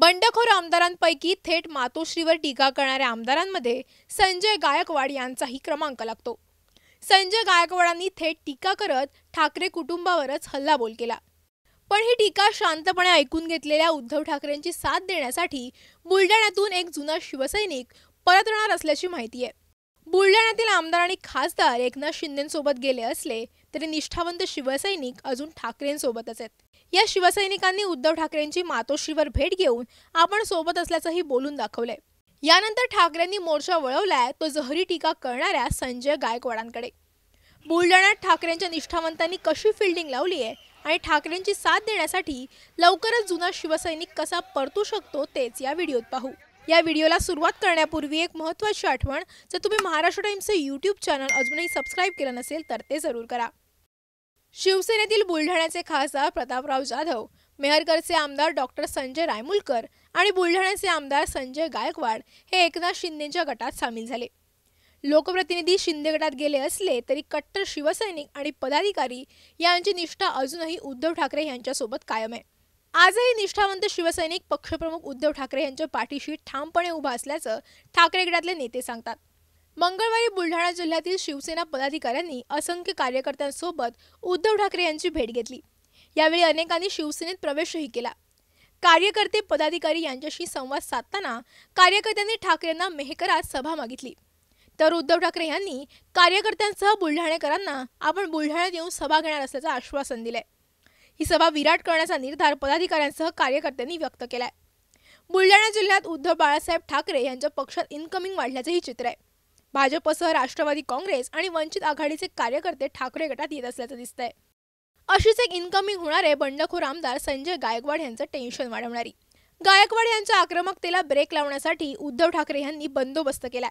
बंडखोर आमदारांपैकी थेट मातोश्रीवर टीका करणाऱ्या आमदारांमध्ये संजय गायकवाड यांचाही क्रमांक लागतो संजय गायकवाडांनी थेट टीका करत ठाकरे कुटुंबावरच हल्लाबोल केला पण ही टीका शांतपणे ऐकून घेतलेल्या उद्धव ठाकरेंची साथ देण्यासाठी बुलढाण्यातून एक जुना शिवसैनिक परत येणार असल्याची माहिती आहे बुलढाण्यातील आमदार आणि खासदार एकनाथ शिंदेसोबत गेले असले तरी निष्ठावंत शिवसैनिक अजून ठाकरेंसोबतच आहेत या शिवसैनिकांनी उद्धव ठाकरेंची मातोश्रीवर भेट घेऊन आपण सोबत असल्याचंही बोलून दाखवलंय यानंतर ठाकरेंनी मोर्चा वळवलाय तो जहरी टीका करणाऱ्या संजय गायकवाडांकडे बुलढाण्यात ठाकरेंच्या निष्ठावंतांनी कशी फिल्डिंग लावली आहे आणि ठाकरेंची साथ देण्यासाठी लवकरच जुना शिवसैनिक कसा परतू शकतो तेच या व्हिडिओत पाहू या व्हिडिओला सुरुवात करण्यापूर्वी एक महत्त्वाची आठवण जर तुम्ही महाराष्ट्र टाइम्सचं यूट्यूब चॅनल अजूनही सबस्क्राईब केलं नसेल तर ते जरूर करा शिवसेनेतील बुलढाण्याचे खासदार प्रतापराव जाधव मेहरकरचे आमदार डॉक्टर संजय रायमुलकर आणि बुलढाण्याचे आमदार संजय गायकवाड हे एकनाथ शिंदेच्या गटात सामील झाले लोकप्रतिनिधी शिंदे गटात गेले असले तरी कट्टर शिवसैनिक आणि पदाधिकारी यांची निष्ठा अजूनही उद्धव ठाकरे यांच्यासोबत कायम आहे आजही निष्ठावंत शिवसैनिक पक्षप्रमुख उद्धव ठाकरे यांच्या पाठीशी ठामपणे उभा असल्याचं ठाकरे गटातले नेते सांगतात मंगळवारी बुलढाणा जिल्ह्यातील शिवसेना पदाधिकाऱ्यांनी असंख्य कार्यकर्त्यांसोबत उद्धव ठाकरे यांची भेट घेतली यावेळी अनेकांनी शिवसेनेत प्रवेशही केला कार्यकर्ते पदाधिकारी यांच्याशी संवाद साधताना कार्यकर्त्यांनी ठाकरेंना मेहकरात सभा मागितली तर उद्धव ठाकरे यांनी कार्यकर्त्यांसह बुलढाणेकरांना आपण बुलढाण्यात येऊन सभा घेणार असल्याचं आश्वासन दिलंय ही सभा विराट करण्याचा निर्धार पदाधिकाऱ्यांसह कार्यकर्त्यांनी व्यक्त केलाय बुलढाणा जिल्ह्यात उद्धव बाळासाहेब ठाकरे यांच्या पक्षात इन्कमिंग वाढल्याचंही चित्र आहे भाजपसह राष्ट्रवादी काँग्रेस आणि वंचित आघाडीचे कार्यकर्ते ठाकरे गटात येत असल्याचं दिसतंय अशीच एक इन्कमिंग होणारे बंडखोर आमदार संजय गायकवाड यांचं टेन्शन वाढवणारी गायकवाड यांच्या आक्रमकतेला ब्रेक लावण्यासाठी उद्धव ठाकरे यांनी बंदोबस्त केलाय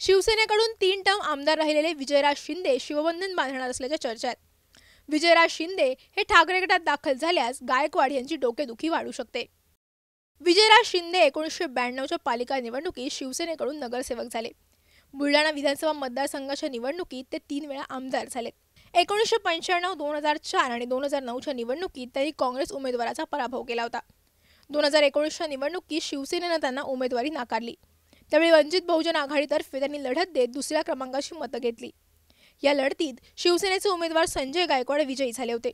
शिवसेनेकडून तीन टर्म आमदार राहिलेले विजयराज शिंदे शिवबंधन बांधणार असल्याच्या चर्चा आहेत विजयराज शिंदे हे ठाकरे गटात दाखल झाल्यास गायकवाड यांची डोकेदुखी वाढू शकते विजयराज शिंदे एकोणीसशे ब्याण्णवच्या पालिका निवडणुकीत शिवसेनेकडून नगरसेवक झाले बुलढाणा विधानसभा मतदारसंघाच्या निवडणुकीत ते तीन वेळा आमदार झाले एकोणीसशे पंच्याण्णव दोन हजार चार आणि दोन हजार नऊच्या निवडणुकीत त्यांनी काँग्रेस उमेदवाराचा पराभव केला होता दोन हजार एकोणीसच्या निवडणुकीत शिवसेनेनं त्यांना उमेदवारी नाकारली त्यावेळी वंचित बहुजन आघाडीतर्फे त्यांनी लढत देत दुसऱ्या क्रमांकाची मतं घेतली या लढतीत शिवसेनेचे उमेदवार संजय गायकवाड विजयी झाले होते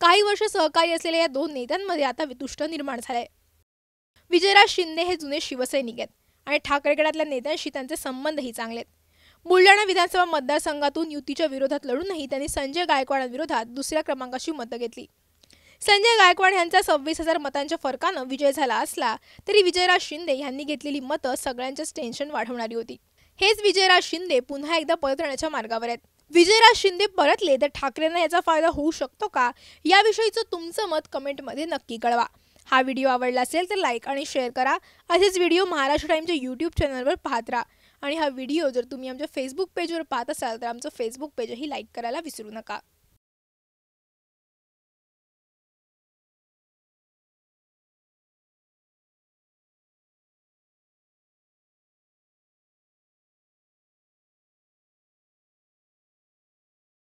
काही वर्ष सहकारी असलेल्या या दोन नेत्यांमध्ये आता वितुष्ट निर्माण झालंय विजयराज शिंदे हे जुने शिवसैनिक आहेत आणि ठाकरे गटातल्या नेत्यांशी त्यांचे संबंधही चांगले बुलढाणा विधानसभा मतदारसंघातून युतीच्या विरोधात लढूनही त्यांनी संजय गायकवाडांविरोधात दुसऱ्या क्रमांकाची मतं घेतली संजय गायकवाड यांचा सव्वीस हजार मतांच्या फरकानं विजय झाला असला तरी विजयराज शिंदे यांनी घेतलेली मतं सगळ्यांचेच टेन्शन वाढवणारी होती हेच विजयराज शिंदे पुन्हा एकदा परत येण्याच्या मार्गावर आहेत विजयराज शिंदे परतले तर ठाकरेंना याचा फायदा होऊ शकतो का याविषयीचं तुमचं मत कमेंटमध्ये नक्की कळवा हा व्हिडिओ आवडला असेल तर लाईक आणि शेअर करा असेच व्हिडिओ महाराष्ट्र टाईमच्या यूट्यूब चॅनलवर पाहत राहा आणि हा व्हिडिओ जर तुम्ही आमच्या फेसबुक पेजवर पाहत असाल तर आमचं फेसबुक पेजही लाईक करायला विसरू नका